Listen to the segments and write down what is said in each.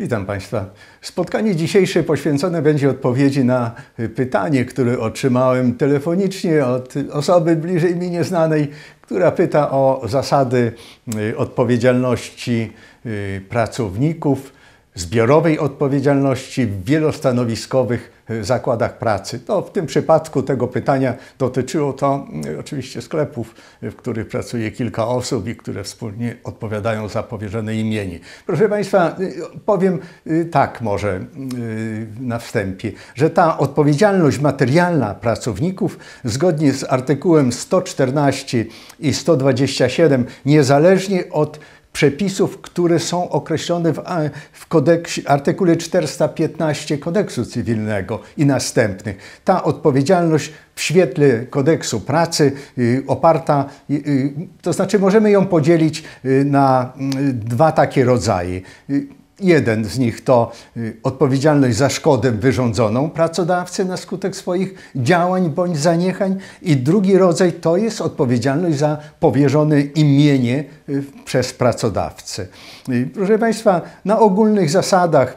Witam Państwa. Spotkanie dzisiejsze poświęcone będzie odpowiedzi na pytanie, które otrzymałem telefonicznie od osoby bliżej mi nieznanej, która pyta o zasady y, odpowiedzialności y, pracowników zbiorowej odpowiedzialności w wielostanowiskowych e, zakładach pracy. To w tym przypadku tego pytania dotyczyło to mm, oczywiście sklepów, w których pracuje kilka osób i które wspólnie odpowiadają za powierzone imienie. Proszę Państwa, y, powiem y, tak może y, na wstępie, że ta odpowiedzialność materialna pracowników zgodnie z artykułem 114 i 127 niezależnie od przepisów, które są określone w, w kodeksie, artykule 415 kodeksu cywilnego i następnych. Ta odpowiedzialność w świetle kodeksu pracy y, oparta, y, y, to znaczy możemy ją podzielić na dwa takie rodzaje Jeden z nich to y, odpowiedzialność za szkodę wyrządzoną pracodawcy na skutek swoich działań bądź zaniechań, i drugi rodzaj to jest odpowiedzialność za powierzone imienie y, przez pracodawcę. Y, proszę Państwa, na ogólnych zasadach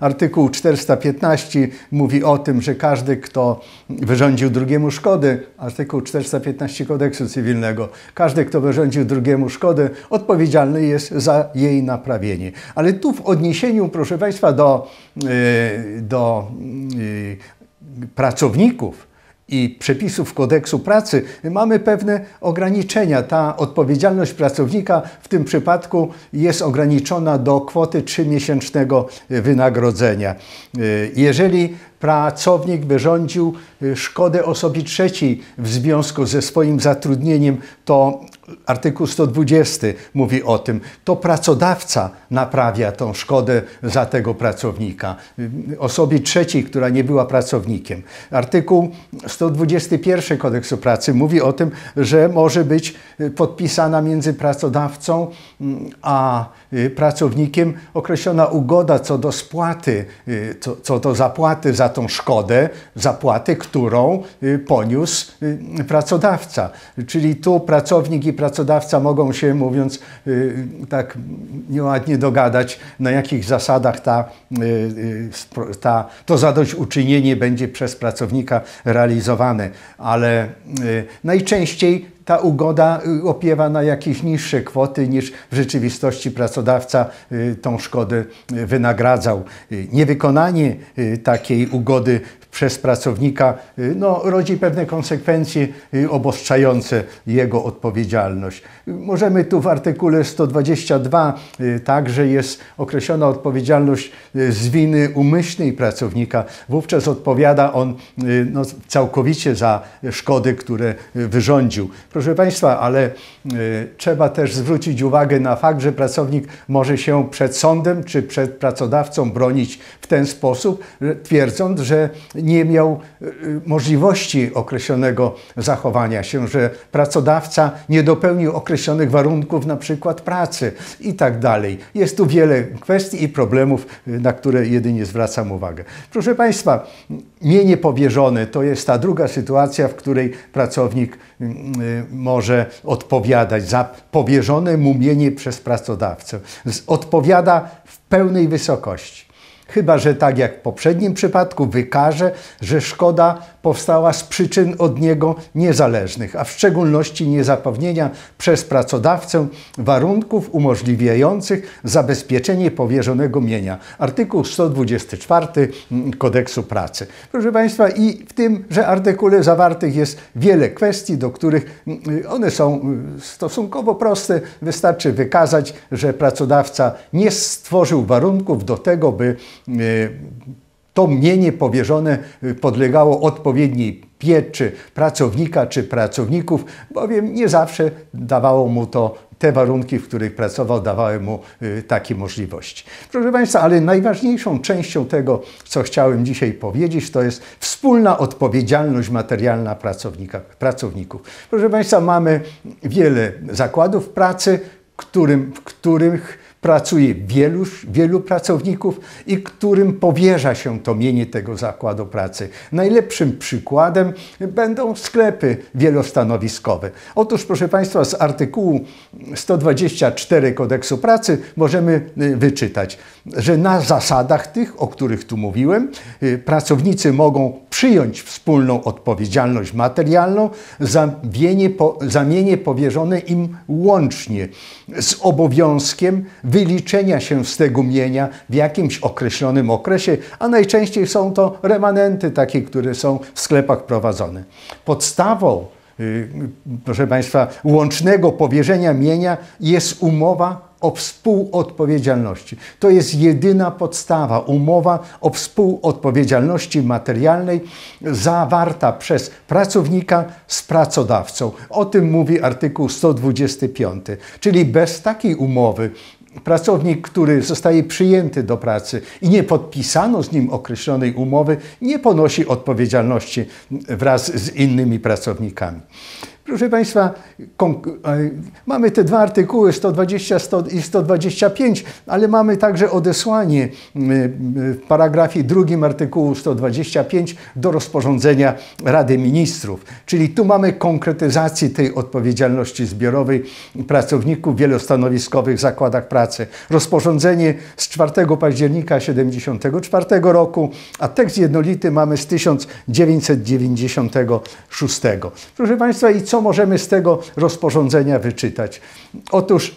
artykuł 415 mówi o tym, że każdy, kto wyrządził drugiemu szkodę, artykuł 415 kodeksu cywilnego, każdy, kto wyrządził drugiemu szkodę, odpowiedzialny jest za jej naprawienie. Ale tu w odniesieniu, proszę Państwa, do, y, do y, pracowników i przepisów kodeksu pracy mamy pewne ograniczenia. Ta odpowiedzialność pracownika w tym przypadku jest ograniczona do kwoty 3-miesięcznego wynagrodzenia. Y, jeżeli pracownik wyrządził szkodę osobie trzeciej w związku ze swoim zatrudnieniem, to artykuł 120 mówi o tym, to pracodawca naprawia tą szkodę za tego pracownika, osobie trzeciej, która nie była pracownikiem. Artykuł 121 kodeksu pracy mówi o tym, że może być y, podpisana między pracodawcą mm, a y, pracownikiem określona ugoda co do spłaty, y, co, co do zapłaty za tą szkodę, zapłaty, którą poniósł pracodawca. Czyli tu pracownik i pracodawca mogą się, mówiąc y, tak nieładnie, dogadać, na jakich zasadach ta, y, y, ta, to zadośćuczynienie będzie przez pracownika realizowane. Ale najczęściej ta ugoda opiewa na jakieś niższe kwoty niż w rzeczywistości pracodawca tą szkodę wynagradzał. Niewykonanie takiej ugody przez pracownika y, no, rodzi pewne konsekwencje y, obostrzające jego odpowiedzialność. Możemy tu w artykule 122 y, także jest określona odpowiedzialność z winy umyślnej pracownika. Wówczas odpowiada on no, całkowicie za szkody, które wyrządził. Proszę Państwa, ale trzeba też zwrócić uwagę na fakt, że pracownik może się przed sądem czy przed pracodawcą bronić w ten sposób, twierdząc, że nie miał e, możliwości określonego zachowania się, że pracodawca nie dopełnił określonych warunków, na przykład pracy i tak dalej. Jest tu wiele kwestii i problemów, e, na które jedynie zwracam uwagę. Proszę Państwa, mienie powierzone to jest ta druga sytuacja, w której pracownik e, może odpowiadać za powierzone mu mienie przez pracodawcę. Odpowiada w pełnej wysokości chyba że tak jak w poprzednim przypadku wykaże, że szkoda powstała z przyczyn od niego niezależnych, a w szczególności niezapewnienia przez pracodawcę warunków umożliwiających zabezpieczenie powierzonego mienia. Artykuł 124 Kodeksu Pracy. Proszę Państwa, i w tymże artykule zawartych jest wiele kwestii, do których mm, one są mm, stosunkowo proste. Wystarczy wykazać, że pracodawca nie stworzył warunków do tego, by E, to mienie powierzone y, podlegało odpowiedniej pieczy pracownika czy pracowników, bowiem nie zawsze dawało mu to te warunki, w których pracował, dawały mu y, takie możliwości. Proszę Państwa, ale najważniejszą częścią tego, co chciałem dzisiaj powiedzieć, to jest wspólna odpowiedzialność materialna pracownika, pracowników. Proszę Państwa, mamy wiele zakładów pracy, którym, w których pracuje wielu, wielu pracowników i którym powierza się to mienie tego zakładu pracy. Najlepszym przykładem będą sklepy wielostanowiskowe. Otóż, proszę Państwa, z artykułu 124 Kodeksu Pracy możemy y, wyczytać że na zasadach tych, o których tu mówiłem, y, pracownicy mogą przyjąć wspólną odpowiedzialność materialną za mienie, powierzone im łącznie z obowiązkiem wyliczenia się z tego mienia w jakimś określonym okresie, a najczęściej są to remanenty takie, które są w sklepach prowadzone. Podstawą, y, y, proszę Państwa, łącznego powierzenia mienia jest umowa o współodpowiedzialności. To jest jedyna podstawa, umowa o współodpowiedzialności materialnej zawarta przez pracownika z pracodawcą. O tym mówi artykuł 125. Czyli bez takiej umowy Pracownik, który zostaje przyjęty do pracy i nie podpisano z nim określonej umowy, nie ponosi odpowiedzialności wraz z innymi pracownikami. Proszę Państwa, e, mamy te dwa artykuły 120 i 125, ale mamy także odesłanie e, w paragrafie drugim artykułu 125 do rozporządzenia Rady Ministrów. Czyli tu mamy konkretyzację tej odpowiedzialności zbiorowej pracowników wielostanowiskowych zakładach pracy. Rozporządzenie z 4 października 1974 roku, a tekst jednolity mamy z 1996. Proszę Państwa, i co możemy z tego rozporządzenia wyczytać? Otóż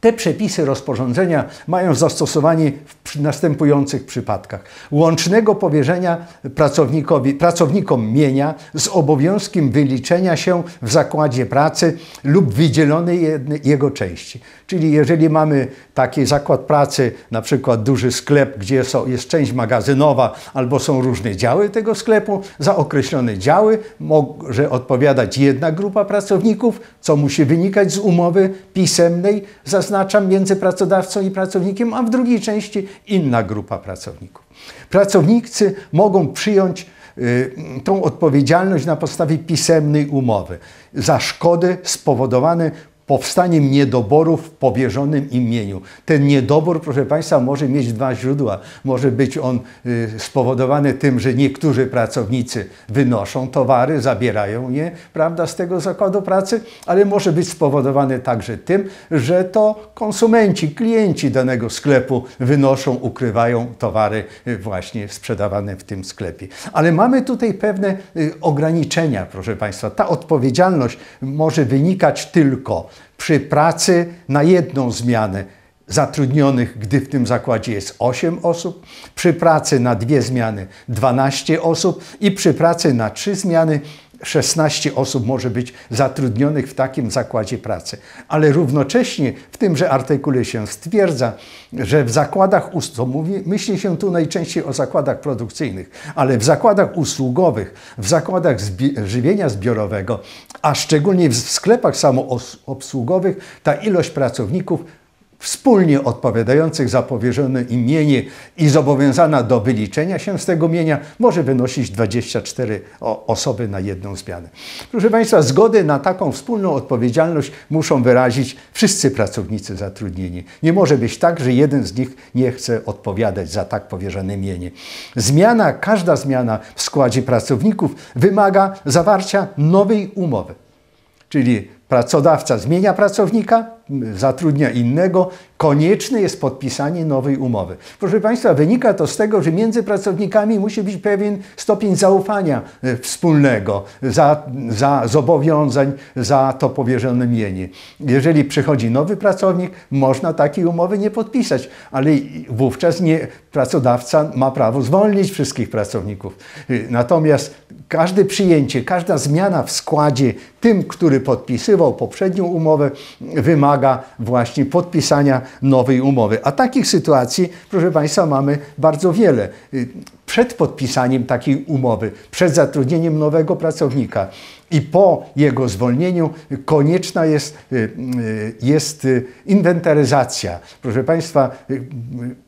te przepisy rozporządzenia mają zastosowanie w następujących przypadkach: łącznego powierzenia pracownikowi, pracownikom mienia z obowiązkiem wyliczenia się w zakładzie pracy lub wydzielonej jego części. Czyli jeżeli mamy taki zakład pracy, na przykład duży sklep, gdzie jest część magazynowa albo są różne działy tego sklepu, za określone działy może odpowiadać jedna grupa pracowników, co musi wynikać z umowy pisemnej, zaznaczam, między pracodawcą i pracownikiem, a w drugiej części inna grupa pracowników. Pracownicy mogą przyjąć y, tą odpowiedzialność na podstawie pisemnej umowy za szkody spowodowane powstaniem niedoborów w powierzonym imieniu. Ten niedobór, proszę Państwa, może mieć dwa źródła. Może być on y, spowodowany tym, że niektórzy pracownicy wynoszą towary, zabierają je prawda, z tego zakładu pracy, ale może być spowodowany także tym, że to konsumenci, klienci danego sklepu wynoszą, ukrywają towary y, właśnie sprzedawane w tym sklepie. Ale mamy tutaj pewne y, ograniczenia, proszę Państwa. Ta odpowiedzialność może wynikać tylko przy pracy na jedną zmianę zatrudnionych, gdy w tym zakładzie jest 8 osób, przy pracy na dwie zmiany 12 osób i przy pracy na trzy zmiany 16 osób może być zatrudnionych w takim zakładzie pracy. Ale równocześnie w tymże artykule się stwierdza, że w zakładach, to myśli się tu najczęściej o zakładach produkcyjnych, ale w zakładach usługowych, w zakładach zbi żywienia zbiorowego, a szczególnie w sklepach samoobsługowych ta ilość pracowników wspólnie odpowiadających za powierzone imienie i zobowiązana do wyliczenia się z tego mienia może wynosić 24 osoby na jedną zmianę. Proszę Państwa, zgodę na taką wspólną odpowiedzialność muszą wyrazić wszyscy pracownicy zatrudnieni. Nie może być tak, że jeden z nich nie chce odpowiadać za tak powierzone mienie. Zmiana, każda zmiana w składzie pracowników wymaga zawarcia nowej umowy czyli pracodawca zmienia pracownika, zatrudnia innego, konieczne jest podpisanie nowej umowy. Proszę Państwa, wynika to z tego, że między pracownikami musi być pewien stopień zaufania e, wspólnego za, za zobowiązań, za to powierzone mienie. Jeżeli przychodzi nowy pracownik, można takiej umowy nie podpisać, ale wówczas nie, pracodawca ma prawo zwolnić wszystkich pracowników. E, natomiast każde przyjęcie, każda zmiana w składzie tym, który podpisywał poprzednią umowę, wymaga właśnie podpisania nowej umowy. A takich sytuacji, proszę Państwa, mamy bardzo wiele. Przed podpisaniem takiej umowy, przed zatrudnieniem nowego pracownika i po jego zwolnieniu konieczna jest, jest inwentaryzacja, proszę Państwa,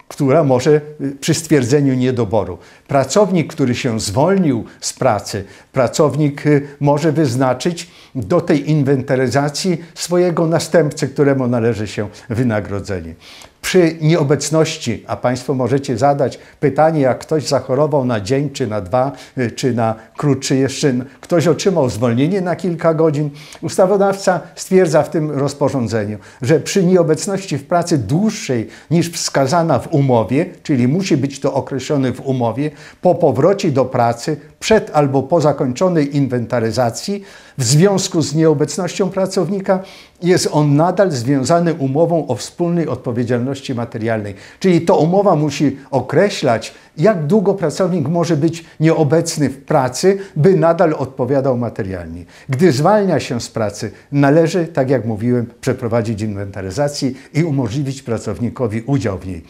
która może przy stwierdzeniu niedoboru. Pracownik, który się zwolnił z pracy, pracownik może wyznaczyć, do tej inwentaryzacji swojego następcy, któremu należy się wynagrodzenie. Przy nieobecności, a Państwo możecie zadać pytanie, jak ktoś zachorował na dzień, czy na dwa, y, czy na krótszy jeszcze, ktoś otrzymał zwolnienie na kilka godzin. Ustawodawca stwierdza w tym rozporządzeniu, że przy nieobecności w pracy dłuższej niż wskazana w umowie, czyli musi być to określone w umowie, po powrocie do pracy przed albo po zakończonej inwentaryzacji w związku z nieobecnością pracownika jest on nadal związany umową o wspólnej odpowiedzialności materialnej. Czyli to umowa musi określać, jak długo pracownik może być nieobecny w pracy, by nadal odpowiadał materialnie. Gdy zwalnia się z pracy, należy, tak jak mówiłem, przeprowadzić inwentaryzację i umożliwić pracownikowi udział w niej.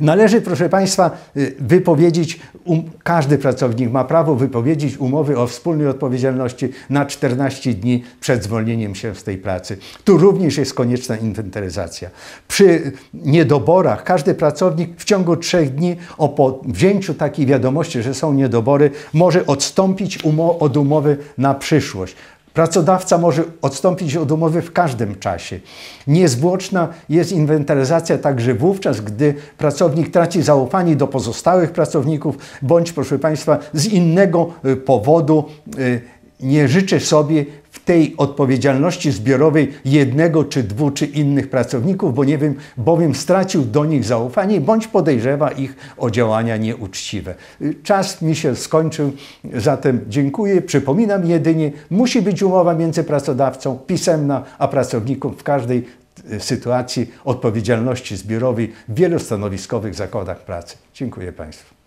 Należy, proszę Państwa, y, wypowiedzieć, um, każdy pracownik ma prawo wypowiedzieć umowy o wspólnej odpowiedzialności na 14 dni przed zwolnieniem się z tej pracy. Tu również jest konieczna inwentaryzacja. Przy niedoborach każdy pracownik w ciągu 3 dni o po wzięciu takiej wiadomości, że są niedobory, może odstąpić umo od umowy na przyszłość. Pracodawca może odstąpić od umowy w każdym czasie. Niezwłoczna jest inwentaryzacja także wówczas, gdy pracownik traci zaufanie do pozostałych pracowników bądź, proszę Państwa, z innego y, powodu y, nie życzę sobie w tej odpowiedzialności zbiorowej jednego czy dwóch czy innych pracowników, bo nie wiem, bowiem stracił do nich zaufanie bądź podejrzewa ich o działania nieuczciwe. Czas mi się skończył, zatem dziękuję. Przypominam jedynie, musi być umowa między pracodawcą pisemna, a pracownikiem w każdej e, sytuacji odpowiedzialności zbiorowej w wielostanowiskowych zakładach pracy. Dziękuję Państwu.